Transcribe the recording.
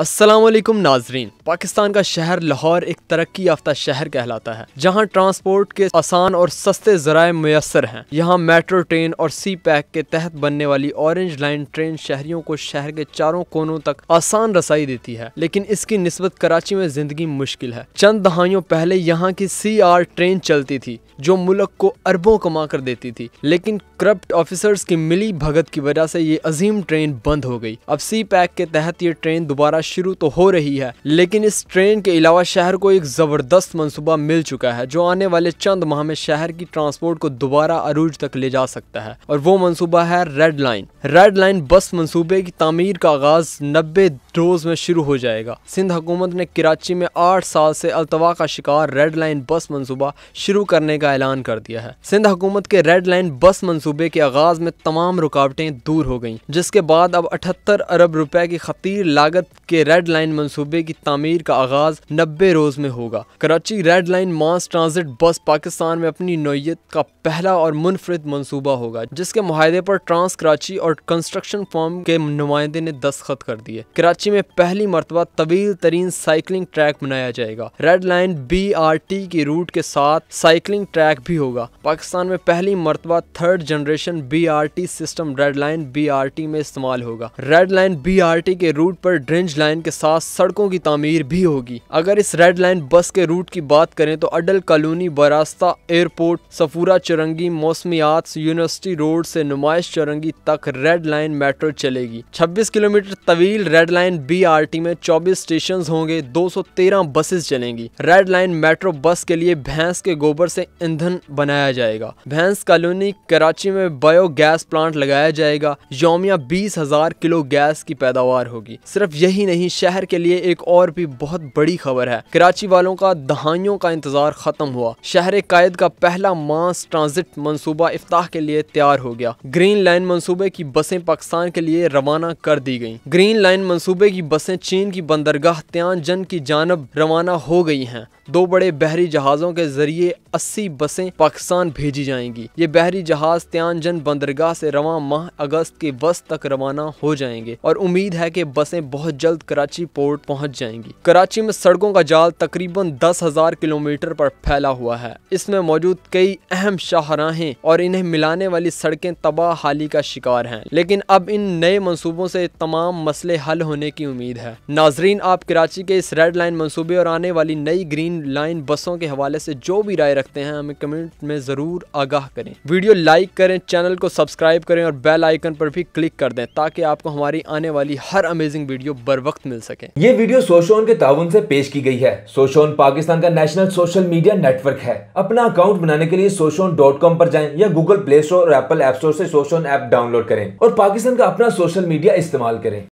असलम नाजरीन पाकिस्तान का शहर लाहौर एक तरक्की याफ्ता शहर कहलाता है जहाँ ट्रांसपोर्ट के आसान और सस्ते जराए मैसर हैं यहाँ मेट्रो ट्रेन और सी पैक के तहत बनने वाली ऑरेंज लाइन ट्रेन शहरियों को शहर के चारों कोनों तक आसान रसाई देती है लेकिन इसकी नस्बत कराची में जिंदगी मुश्किल है चंद दहाइयों पहले यहाँ की सी आर ट्रेन चलती थी जो मुल्क को अरबों कमा कर देती थी लेकिन करप्ट ऑफिसर्स की मिली भगत की वजह से ये अजीम ट्रेन बंद हो गई अब सी पैक के तहत ये ट्रेन दोबारा शुरू तो हो रही है लेकिन इस ट्रेन के अलावा शहर को एक ज़बरदस्त मनसूबा मिल चुका है जो आने वाले चंद माह में शहर की ट्रांसपोर्ट को दोबारा अरूज तक ले जा सकता है और वो मनसूबा है रेड लाइन रेड लाइन बस मनसूबे की तमीर का आगाज नब्बे रोज़ में शुरू हो जाएगा सिंध हुकूमत ने कराची में आठ साल से अलतवा का शिकार रेड लाइन बस मनसूबा शुरू करने का ऐलान कर दिया है सिंध हुकूमत के रेड लाइन बस मनसूबे के आगाज में तमाम रुकावटें दूर हो गई जिसके बाद अब अठहत्तर अरब रुपए की खतीर लागत के लिए रेड लाइन मनसूबे की तमीर का आगाज नब्बे रोज में होगा Karachi red line mass transit bus Pakistan में अपनी नोयत का पहला और मुनफरद मनसूबा होगा जिसके माहे पर ट्रांस कराची और कंस्ट्रक्शन फॉर्म के नुमाइंदे ने दस्खत कर दिए कराची में पहली मरतबा तवील तरीन साइकिलिंग ट्रैक बनाया जाएगा red line B R T की रूट के साथ साइकिलिंग ट्रैक भी होगा पाकिस्तान में पहली मरतबा third generation B R T system red line B R T में इस्तेमाल होगा red line B R T के रूट पर ड्रेंज लाइन के साथ सड़कों की तमीर भी होगी अगर इस रेड लाइन बस के रूट की बात करें तो अडल कॉलोनी बरास्ता airport Safoora Chowrangi Mausamiyat university road से नुमाइश चरंगी तक रेड लाइन मेट्रो चलेगी 26 किलोमीटर तवील रेड लाइन टी में 24 स्टेशन होंगे 213 बसेस चलेंगी रेड लाइन मेट्रो बस के लिए भैंस के गोबर से ईंधन बनाया जाएगा भैंस कॉलोनी कराची में बायोगैस प्लांट लगाया जाएगा योमिया बीस हजार किलो गैस की पैदावार होगी सिर्फ यही नहीं शहर के लिए एक और भी बहुत बड़ी खबर है कराची वालों का दहाइयों का इंतजार खत्म हुआ शहर कायद का पहला मास ट्रांजिट मनसूबा इफ्ताह के लिए तैयार हो गया ग्रीन लाइन मनसूबे की बसें पाकिस्तान के लिए रवाना कर दी गयी ग्रीन लाइन मनसूबे की बसें चीन की बंदरगाह त्यान जन की जानब रवाना हो गई हैं दो बड़े बहरी जहाज़ों के जरिए 80 बसें पाकिस्तान भेजी जाएंगी ये बहरी जहाज त्यानजन बंदरगाह से रवा माह अगस्त के वस्त तक रवाना हो जाएंगे और उम्मीद है कि बसें बहुत जल्द कराची पोर्ट पहुंच जाएंगी कराची में सड़कों का जाल तकरीबन दस हजार किलोमीटर पर फैला हुआ है इसमें मौजूद कई अहम शाहराहे और इन्हें मिलाने वाली सड़कें तबाह हाली का शिकार है लेकिन अब इन नए मनसूबों से तमाम मसले हल होने की उम्मीद है नाजरीन आप कराची के इस रेड लाइन मनसूबे और आने वाली नई ग्रीन लाइन बसों के हवाले से जो भी राय रखते हैं हमें कमेंट में ज़रूर आगाह करें वीडियो लाइक करें चैनल को सब्सक्राइब करें और बेल आइकन पर भी क्लिक कर दें ताकि आपको हमारी आने वाली हर अमेजिंग वीडियो बर वक्त मिल सके ये वीडियो सोशोन के ताउन से पेश की गई है सोशोन पाकिस्तान का नेशनल सोशल मीडिया नेटवर्क है अपना अकाउंट बनाने के लिए सोशोन डॉट कॉम पर जाए या गूगल प्ले स्टोर और एप्पल एप स्टोर ऐसी सोशोन ऐप डाउनलोड करें और पाकिस्तान का अपना सोशल मीडिया इस्तेमाल करें